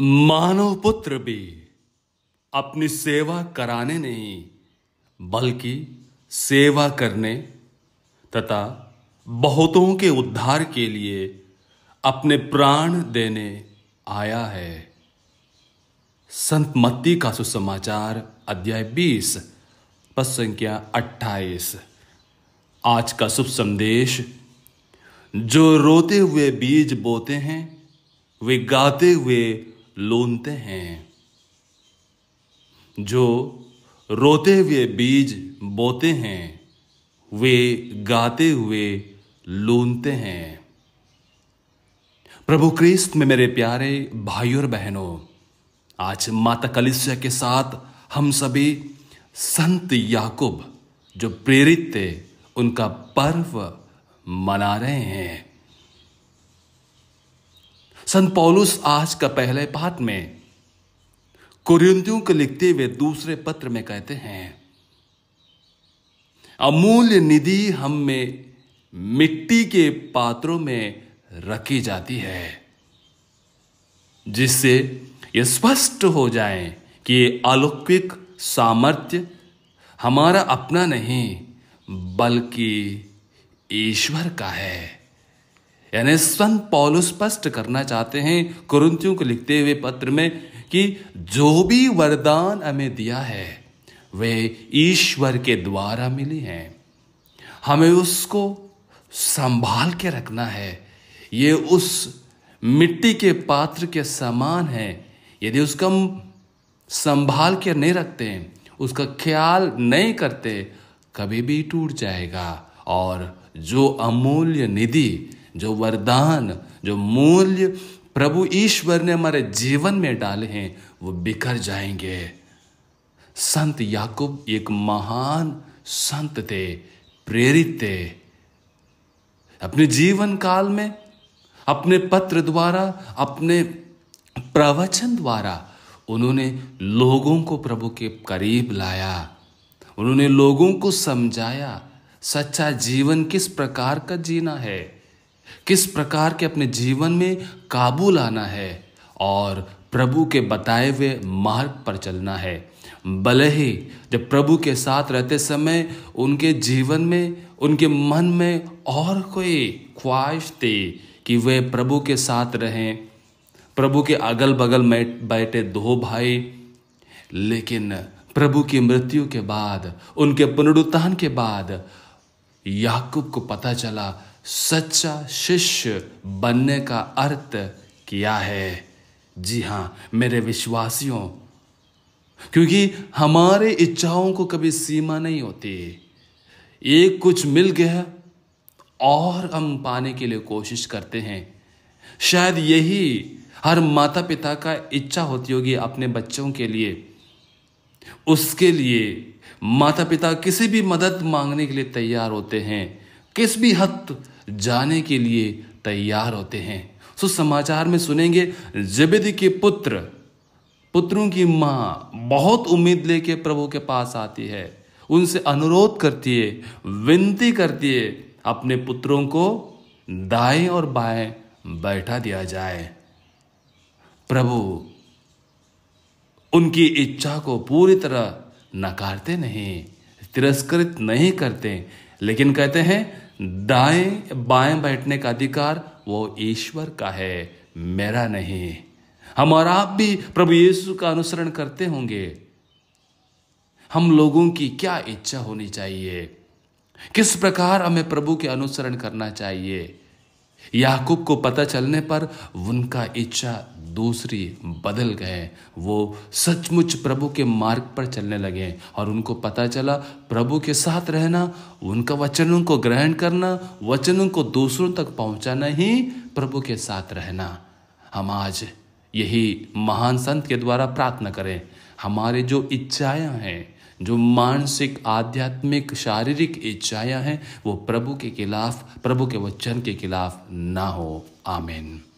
मानव पुत्र भी अपनी सेवा कराने नहीं बल्कि सेवा करने तथा बहुतों के उद्धार के लिए अपने प्राण देने आया है संत मत्ती का सुसमाचार अध्याय 20 पद संख्या 28 आज का शुभ संदेश जो रोते हुए बीज बोते हैं वे गाते हुए लूनते हैं जो रोते हुए बीज बोते हैं वे गाते हुए लूनते हैं प्रभु क्रिस्त में मेरे प्यारे भाइयों और बहनों आज माता कलिसिया के साथ हम सभी संत याकूब जो प्रेरित थे उनका पर्व मना रहे हैं संत पौलुस आज का पहले पाठ में कुरियंतियों को लिखते हुए दूसरे पत्र में कहते हैं अमूल्य निधि हम में मिट्टी के पात्रों में रखी जाती है जिससे ये स्पष्ट हो जाए कि ये अलौकिक सामर्थ्य हमारा अपना नहीं बल्कि ईश्वर का है यानी स्वयं पॉलू स्पष्ट करना चाहते हैं कुरुंतियों को लिखते हुए पत्र में कि जो भी वरदान हमें दिया है वे ईश्वर के द्वारा मिली हैं हमें उसको संभाल के रखना है ये उस मिट्टी के पात्र के समान है यदि उसका संभाल के नहीं रखते उसका ख्याल नहीं करते कभी भी टूट जाएगा और जो अमूल्य निधि जो वरदान जो मूल्य प्रभु ईश्वर ने हमारे जीवन में डाले हैं वो बिखर जाएंगे संत याकूब एक महान संत थे प्रेरित थे अपने जीवन काल में अपने पत्र द्वारा अपने प्रवचन द्वारा उन्होंने लोगों को प्रभु के करीब लाया उन्होंने लोगों को समझाया सच्चा जीवन किस प्रकार का जीना है किस प्रकार के अपने जीवन में काबू लाना है और प्रभु के बताए हुए मार्ग पर चलना है भले ही जब प्रभु के साथ रहते समय उनके जीवन में उनके मन में और कोई ख्वाहिश थी कि वे प्रभु के साथ रहें प्रभु के अगल बगल में बैठे दो भाई लेकिन प्रभु की मृत्यु के बाद उनके पुनरुत्थान के बाद याकूब को पता चला सच्चा शिष्य बनने का अर्थ किया है जी हाँ मेरे विश्वासियों क्योंकि हमारे इच्छाओं को कभी सीमा नहीं होती एक कुछ मिल गया और हम पाने के लिए कोशिश करते हैं शायद यही हर माता पिता का इच्छा होती होगी अपने बच्चों के लिए उसके लिए माता पिता किसी भी मदद मांगने के लिए तैयार होते हैं किस भी हद जाने के लिए तैयार होते हैं सो समाचार में सुनेंगे जबेदी के पुत्र पुत्रों की माँ बहुत उम्मीद लेके प्रभु के पास आती है उनसे अनुरोध करती है विनती करती है अपने पुत्रों को दाएं और बाएं बैठा दिया जाए प्रभु उनकी इच्छा को पूरी तरह नकारते नहीं तिरस्कृत नहीं करते लेकिन कहते हैं दाएं बाएं बैठने का अधिकार वो ईश्वर का है मेरा नहीं हम और आप भी प्रभु यीशु का अनुसरण करते होंगे हम लोगों की क्या इच्छा होनी चाहिए किस प्रकार हमें प्रभु के अनुसरण करना चाहिए याकूब को पता चलने पर उनका इच्छा दूसरी बदल गए वो सचमुच प्रभु के मार्ग पर चलने लगे और उनको पता चला प्रभु के साथ रहना उनका वचनों को ग्रहण करना वचनों को दूसरों तक पहुंचाना ही प्रभु के साथ रहना हम आज यही महान संत के द्वारा प्रार्थना करें हमारे जो इच्छाएं हैं जो मानसिक आध्यात्मिक शारीरिक इच्छाएं हैं वो प्रभु के खिलाफ प्रभु के वचन के खिलाफ ना हो आमेन